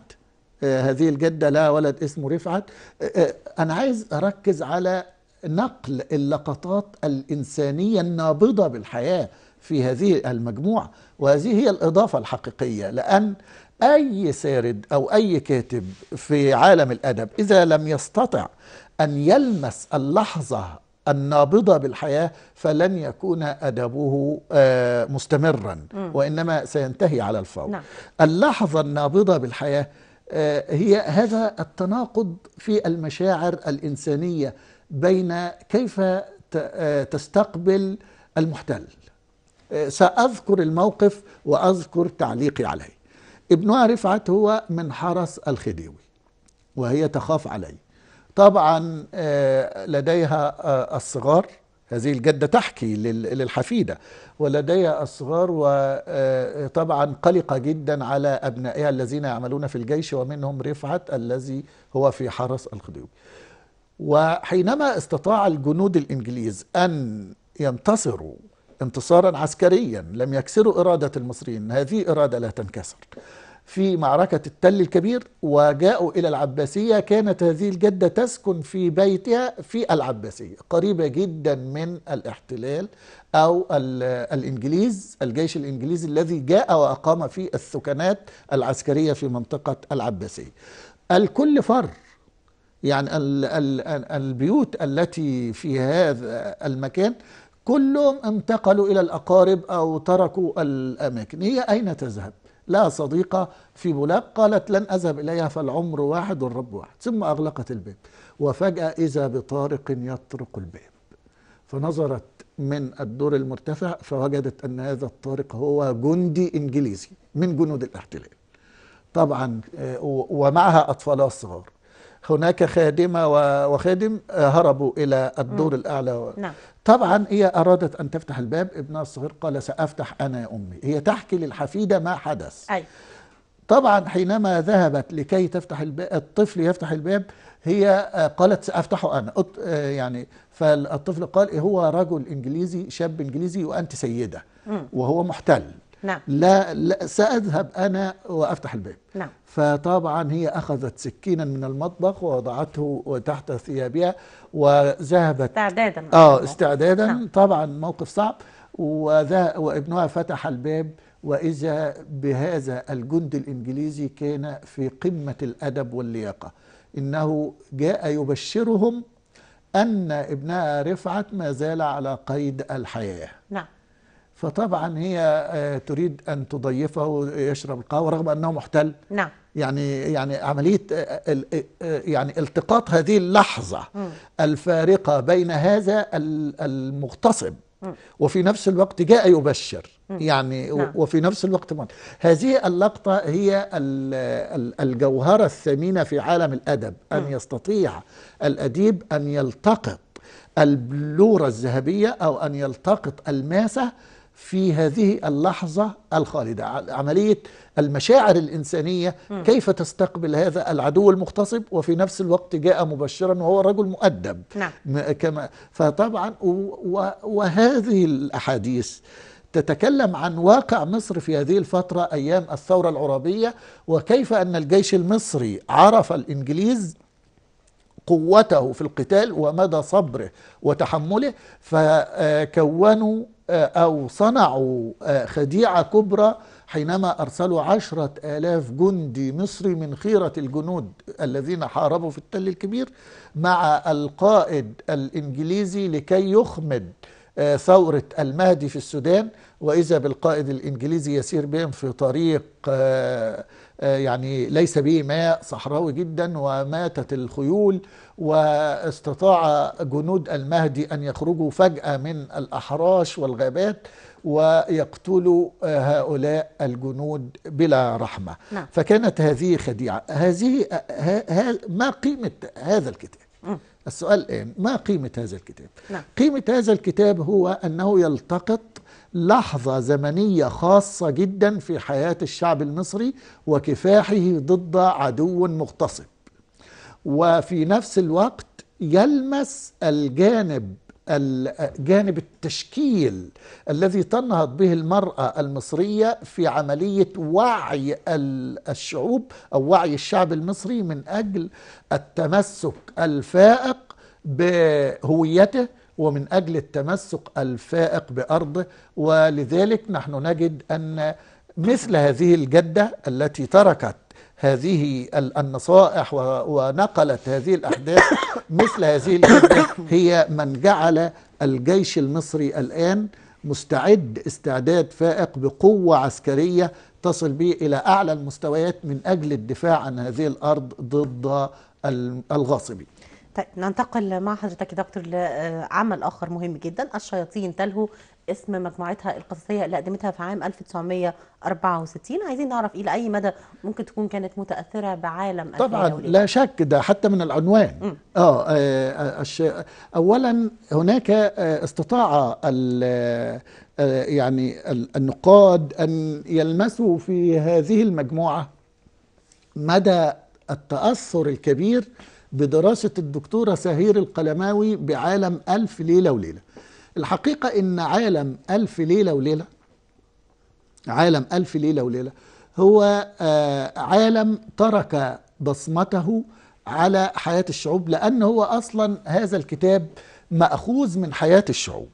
آه، هذه الجده لها ولد اسمه رفعت انا عايز اركز على نقل اللقطات الانسانيه النابضه بالحياه في هذه المجموع وهذه هي الإضافة الحقيقية لأن أي سارد أو أي كاتب في عالم الأدب إذا لم يستطع أن يلمس اللحظة النابضة بالحياة فلن يكون أدبه آه، مستمرا وإنما سينتهي على الفور نعم. اللحظة النابضة بالحياة آه، هي هذا التناقض في المشاعر الإنسانية بين كيف آه، تستقبل المحتل سأذكر الموقف وأذكر تعليقي عليه ابنها رفعت هو من حرس الخديوي وهي تخاف عليه طبعا آه، لديها الصغار آه، هذه الجدة تحكي للحفيدة ولديها الصغار وطبعا آه، قلقة جدا على أبنائها الذين يعملون في الجيش ومنهم رفعت الذي هو في حرس الخديوي وحينما استطاع الجنود الإنجليز أن ينتصروا انتصارا عسكريا لم يكسروا إرادة المصريين هذه إرادة لا تنكسر في معركة التل الكبير وجاءوا إلى العباسية كانت هذه الجدة تسكن في بيتها في العباسية قريبة جدا من الاحتلال أو الإنجليز الجيش الإنجليزي الذي جاء وأقام في الثكنات العسكرية في منطقة العباسية الكل فر يعني البيوت التي في هذا المكان كلهم انتقلوا إلى الأقارب أو تركوا الأماكن هي أين تذهب؟ لها صديقة في بولاق قالت لن أذهب إليها فالعمر واحد والرب واحد ثم أغلقت الباب وفجأة إذا بطارق يطرق الباب فنظرت من الدور المرتفع فوجدت أن هذا الطارق هو جندي إنجليزي من جنود الاحتلال طبعا آه، ومعها أطفالها الصغار هناك خادمة وخادم آه، هربوا إلى الدور الأعلى نعم. طبعا هي أرادت أن تفتح الباب ابنها الصغير قال سأفتح أنا يا أمي هي تحكي للحفيدة ما حدث أي. طبعا حينما ذهبت لكي تفتح الباب الطفل يفتح الباب هي آه، قالت سأفتحه أنا آه، يعني فالطفل قال إيه، هو رجل إنجليزي شاب إنجليزي وأنت سيدة وهو محتل نعم لا, لا سأذهب أنا وأفتح الباب نعم فطبعا هي أخذت سكينا من المطبخ ووضعته تحت ثيابها وذهبت استعدادا آه استعدادا نعم. طبعا موقف صعب وذا وابنها فتح الباب وإذا بهذا الجندي الإنجليزي كان في قمة الأدب واللياقة إنه جاء يبشرهم أن ابنها رفعت ما زال على قيد الحياة فطبعا هي آه، تريد ان تضيفه يشرب القهوه رغم انه محتل نعم يعني يعني عمليه آه، آه، يعني التقاط هذه اللحظه م. الفارقه بين هذا المغتصب م. وفي نفس الوقت جاء يبشر م. يعني نعم. وفي نفس الوقت مات. هذه اللقطه هي الجوهره الثمينه في عالم الادب ان يستطيع الاديب ان يلتقط البلوره الذهبيه او ان يلتقط الماسه في هذه اللحظة الخالدة عملية المشاعر الإنسانية كيف تستقبل هذا العدو المغتصب وفي نفس الوقت جاء مبشرا وهو رجل مؤدب نعم. كما فطبعا وهذه الأحاديث تتكلم عن واقع مصر في هذه الفترة أيام الثورة العربية وكيف أن الجيش المصري عرف الإنجليز قوته في القتال ومدى صبره وتحمله فكونوا آه، أو صنعوا آه، خديعة كبرى حينما أرسلوا عشرة آلاف جندي مصري من خيرة الجنود الذين حاربوا في التل الكبير مع القائد الإنجليزي لكي يخمد آه، ثورة المهدي في السودان وإذا بالقائد الإنجليزي يسير بهم في طريق يعني ليس به ماء صحراوي جدا وماتت الخيول واستطاع جنود المهدي أن يخرجوا فجأة من الأحراش والغابات ويقتلوا هؤلاء الجنود بلا رحمة نعم. فكانت هذه خديعة هذه ما قيمة هذا الكتاب م. السؤال الآن إيه؟ ما قيمة هذا الكتاب نعم. قيمة هذا الكتاب هو أنه يلتقط لحظة زمنية خاصة جدا في حياة الشعب المصري وكفاحه ضد عدو مغتصب وفي نفس الوقت يلمس الجانب جانب التشكيل الذي تنهض به المرأة المصرية في عملية وعي الشعوب أو وعي الشعب المصري من أجل التمسك الفائق بهويته ومن أجل التمسك الفائق بأرضه ولذلك نحن نجد أن مثل هذه الجدة التي تركت هذه النصائح ونقلت هذه الأحداث مثل هذه الأحداث هي من جعل الجيش المصري الآن مستعد استعداد فائق بقوة عسكرية تصل به إلى أعلى المستويات من أجل الدفاع عن هذه الأرض ضد الغاصبين طيب ننتقل مع حضرتك يا دكتور لعمل آخر مهم جدا الشياطين تلهو اسم مجموعتها القصصيه اللي قدمتها في عام 1964 عايزين نعرف الى اي مدى ممكن تكون كانت متاثره بعالم طبعا لا شك ده حتى من العنوان اه, آه اولا هناك آه، استطاع آه، يعني النقاد ان يلمسوا في هذه المجموعه مدى التاثر الكبير بدراسه الدكتوره سهير القلماوي بعالم الف ليله وليله الحقيقة إن عالم ألف ليلة وليلة عالم ألف ليلة وليلة هو آه، عالم ترك بصمته على حياة الشعوب لأن هو أصلا هذا الكتاب مأخوذ من حياة الشعوب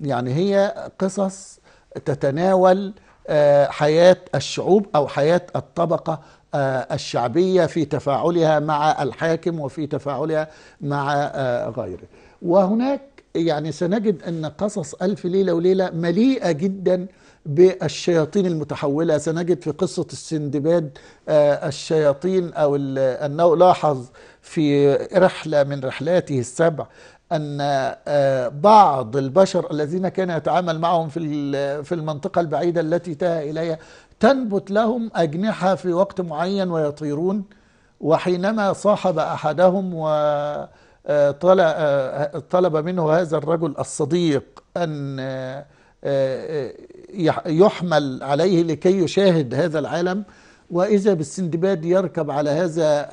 يعني هي قصص تتناول آه، حياة الشعوب أو حياة الطبقة آه، الشعبية في تفاعلها مع الحاكم وفي تفاعلها مع غيره وهناك يعني سنجد أن قصص ألف ليلة وليلة مليئة جدا بالشياطين المتحولة سنجد في قصة السندباد آه، الشياطين أو أنه لاحظ في رحلة من رحلاته السبع أن آه، بعض البشر الذين كان يتعامل معهم في المنطقة البعيدة التي تهى إليها تنبت لهم أجنحة في وقت معين ويطيرون وحينما صاحب أحدهم و طلب منه هذا الرجل الصديق أن آه، آه، يحمل عليه لكي يشاهد هذا العالم وإذا بالسندباد يركب على هذا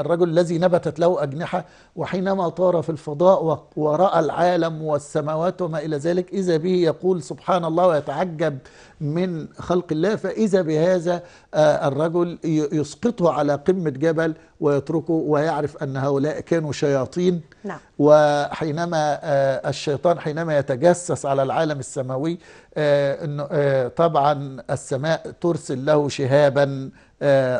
الرجل الذي نبتت له أجنحة وحينما طار في الفضاء ورأى العالم والسماوات وما إلى ذلك إذا به يقول سبحان الله ويتعجب من خلق الله فإذا بهذا آه، الرجل يسقطه على قمة جبل ويتركه ويعرف أن هؤلاء كانوا شياطين نعم. وحينما آه، الشيطان حينما يتجسس على العالم السماوي آه، طبعا السماء ترسل له شهابا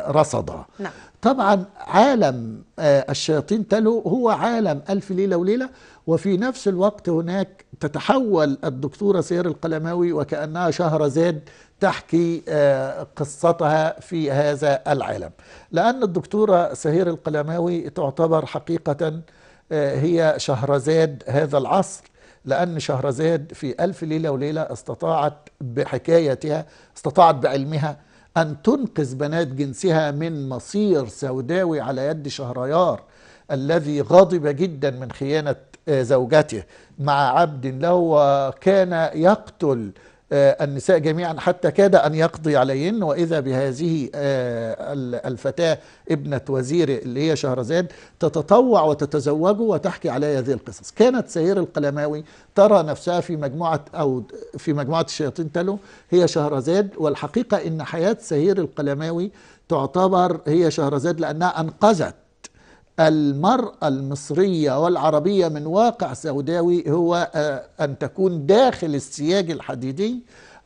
رصدا نعم. طبعا عالم آه، الشياطين تلو هو عالم ألف ليلة وليلة وفي نفس الوقت هناك تتحول الدكتورة سير القلماوي وكأنها شهرزاد تحكي آه، قصتها في هذا العالم لأن الدكتورة سهير القلماوي تعتبر حقيقة آه، هي شهرزاد هذا العصر لأن شهرزاد في ألف ليلة وليلة استطاعت بحكايتها استطاعت بعلمها أن تنقذ بنات جنسها من مصير سوداوي على يد شهريار الذي غضب جدا من خيانة آه، زوجته مع عبد له وكان يقتل آه، النساء جميعا حتى كاد أن يقضي عليهن وإذا بهذه آه، الفتاة ابنة وزير اللي هي شهرزاد تتطوع وتتزوجه وتحكي عليها هذه القصص كانت سير القلماوي ترى نفسها في مجموعة أو في مجموعة الشياطين تلو هي شهرزاد والحقيقة إن حياة سهير القلماوي تعتبر هي شهرزاد لأنها أنقذت المرأة المصرية والعربية من واقع سوداوي هو آه، أن تكون داخل السياج الحديدي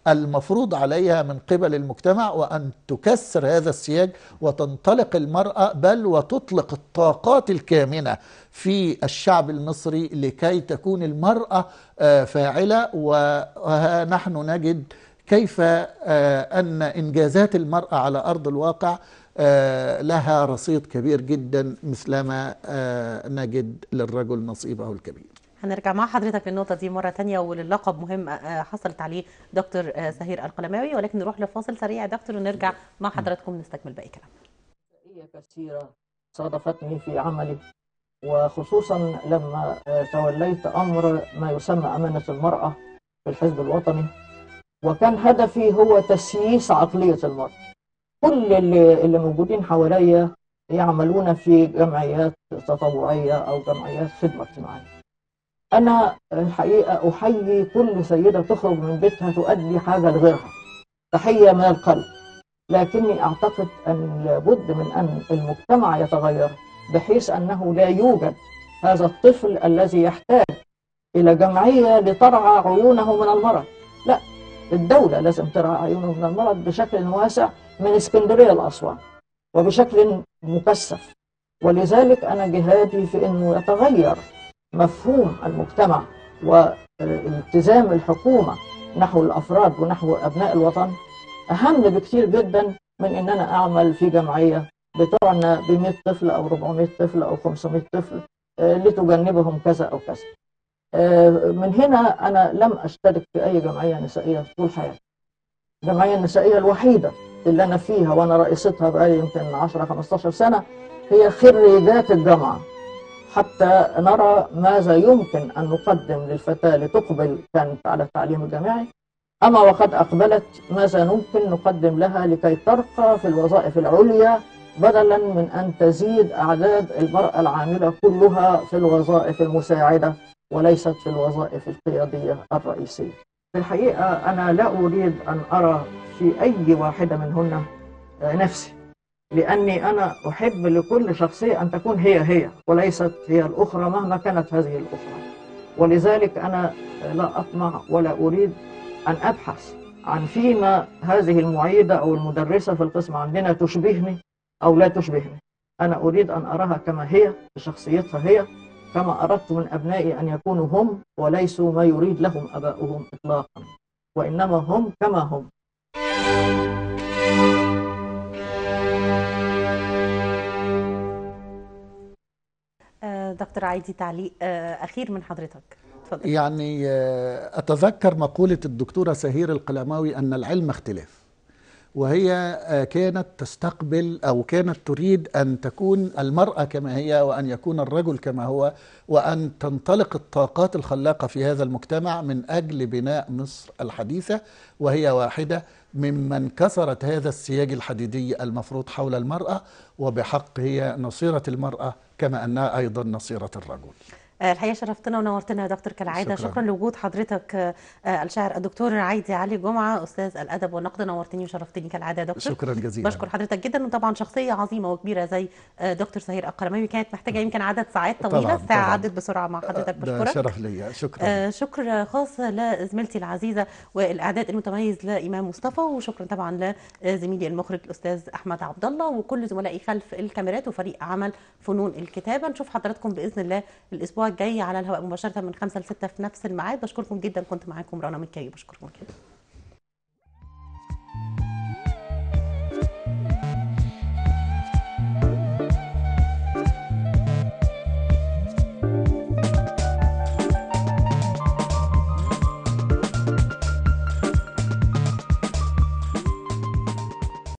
المفروض عليها من قبل المجتمع وأن تكسر هذا السياج وتنطلق المرأة بل وتطلق الطاقات الكامنة في الشعب المصري لكي تكون المرأة آه، فاعلة ونحن نجد كيف آه، أن إنجازات المرأة على أرض الواقع آه، لها رصيد كبير جدا مثلما آه، نجد للرجل نصيبه الكبير هنرجع مع حضرتك للنقطة دي مرة تانية وللقب مهم آه، حصلت عليه دكتور سهير القلماوي ولكن نروح لفاصل سريع يا دكتور ونرجع مع حضراتكم نستكمل باقي كلام كثيرة صادفتني في عملي وخصوصا لما توليت أمر ما يسمى أمانة المرأة في الحزب الوطني وكان هدفي هو تسييس عقلية المرأة كل اللي, اللي موجودين حواليا يعملون في جمعيات تطوعية أو جمعيات خدمة اجتماعية أنا الحقيقة أحيي كل سيدة تخرج من بيتها تؤدي حاجة لغيرها تحية من القلب لكني أعتقد أن لابد من أن المجتمع يتغير بحيث أنه لا يوجد هذا الطفل الذي يحتاج إلى جمعية لترعى عيونه من المرض الدولة لازم ترعى عيونه من المرض بشكل واسع من اسكندرية لأسوان وبشكل مكثف ولذلك أنا جهادي في أنه يتغير مفهوم المجتمع والتزام الحكومة نحو الأفراد ونحو أبناء الوطن أهم بكثير جدا من أن أنا أعمل في جمعية بتعنى ب 100 طفل أو 400 طفل أو 500 طفل آه، لتجنبهم كذا أو كذا آه، من هنا أنا لم أشترك في أي جمعية نسائية طول حياتي الجمعية النسائية الوحيدة اللي أنا فيها وأنا رئيستها بقالي يمكن 10 15 سنة هي خريجات الجامعة حتى نرى ماذا يمكن أن نقدم للفتاة لتقبل كانت على التعليم الجامعي أما وقد أقبلت ماذا ممكن نقدم لها لكي ترقى في الوظائف العليا بدلا من أن تزيد أعداد المرأة العاملة كلها في الوظائف المساعدة وليست في الوظائف القيادية الرئيسية في الحقيقة أنا لا أريد أن أرى في أي واحدة منهن نفسي لأني أنا أحب لكل شخصية أن تكون هي هي وليست هي الأخرى مهما كانت هذه الأخرى ولذلك أنا لا أطمع ولا أريد أن أبحث عن فيما هذه المعيدة أو المدرسة في القسم عندنا تشبهني أو لا تشبهني أنا أريد أن أراها كما هي بشخصيتها هي كما أردت من أبنائي أن يكونوا هم وليسوا ما يريد لهم أباؤهم إطلاقا وإنما هم كما هم دكتور عايدي تعليق آه، أخير من حضرتك تفضل. يعني آه، أتذكر مقولة الدكتورة سهير القلماوي أن العلم اختلاف وهي آه، كانت تستقبل أو كانت تريد أن تكون المرأة كما هي وأن يكون الرجل كما هو وأن تنطلق الطاقات الخلاقة في هذا المجتمع من أجل بناء مصر الحديثة وهي واحدة ممن كسرت هذا السياج الحديدي المفروض حول المرأة وبحق هي نصيرة المرأة كما أنها أيضا نصيرة الرجل آه، الحقيقه شرفتنا ونورتنا يا دكتور كالعاده شكرا, شكرا لوجود حضرتك آه، الشاعر الدكتور عايدي علي جمعه استاذ الادب والنقد نورتني وشرفتني كالعاده يا دكتور شكرا جزيلا بشكر حضرتك جدا وطبعا شخصيه عظيمه وكبيره زي آه، دكتور سهير اقرمي كانت محتاجه يمكن عدد ساعات طويله طبعاً ساعه طبعاً. عدت بسرعه مع حضرتك بشكرك شرف ليا شكرا شكر خاص لزميلتي العزيزه والاعداد المتميز لامام مصطفى وشكرا طبعا لزميلي المخرج الاستاذ احمد عبد الله وكل زملائي خلف الكاميرات وفريق عمل فنون الكتابه نشوف حضراتكم باذن الله الاسبوع جاي على الهواء مباشره من 5 ل 6 في نفس الميعاد بشكركم جدا كنت معاكم رنا مكي بشكركم جدا